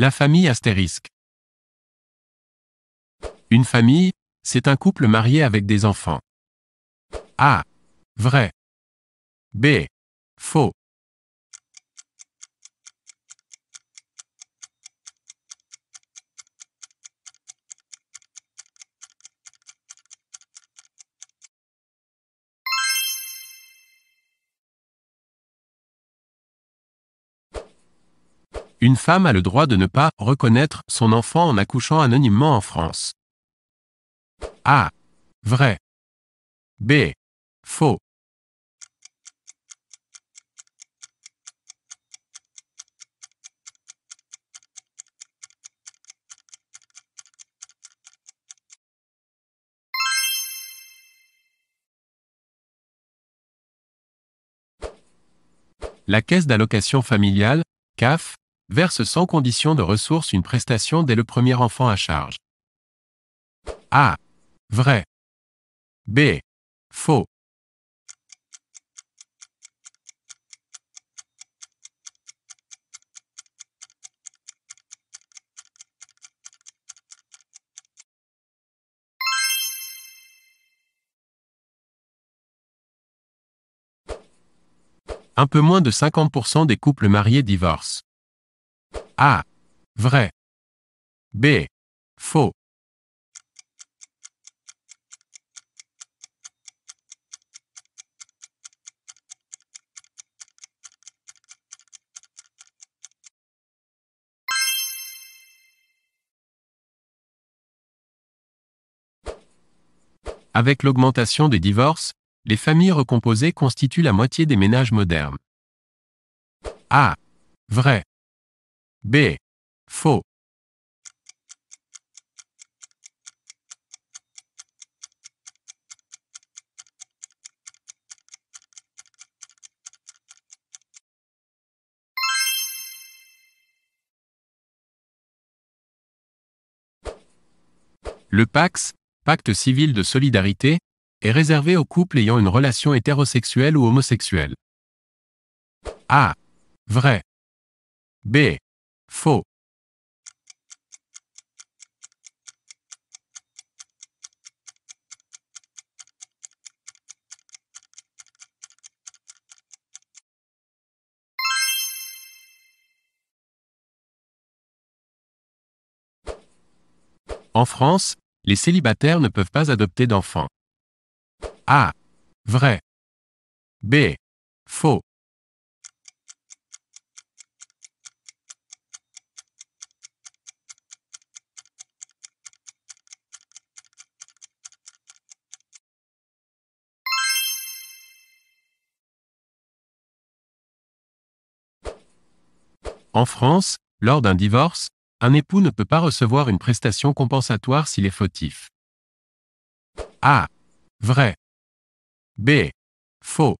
La famille astérisque. Une famille, c'est un couple marié avec des enfants. A. Vrai. B. Faux. Une femme a le droit de ne pas reconnaître son enfant en accouchant anonymement en France. A. Vrai. B. Faux. La caisse d'allocation familiale, CAF, verse sans condition de ressources une prestation dès le premier enfant à charge. A. Vrai. B. Faux. Un peu moins de 50% des couples mariés divorcent. A. Vrai. B. Faux. Avec l'augmentation des divorces, les familles recomposées constituent la moitié des ménages modernes. A. Vrai. B. Faux. Le PAX, Pacte civil de solidarité, est réservé aux couples ayant une relation hétérosexuelle ou homosexuelle. A. Vrai. B. Faux. En France, les célibataires ne peuvent pas adopter d'enfants. A. Vrai. B. Faux. En France, lors d'un divorce, un époux ne peut pas recevoir une prestation compensatoire s'il est fautif. A. Vrai. B. Faux.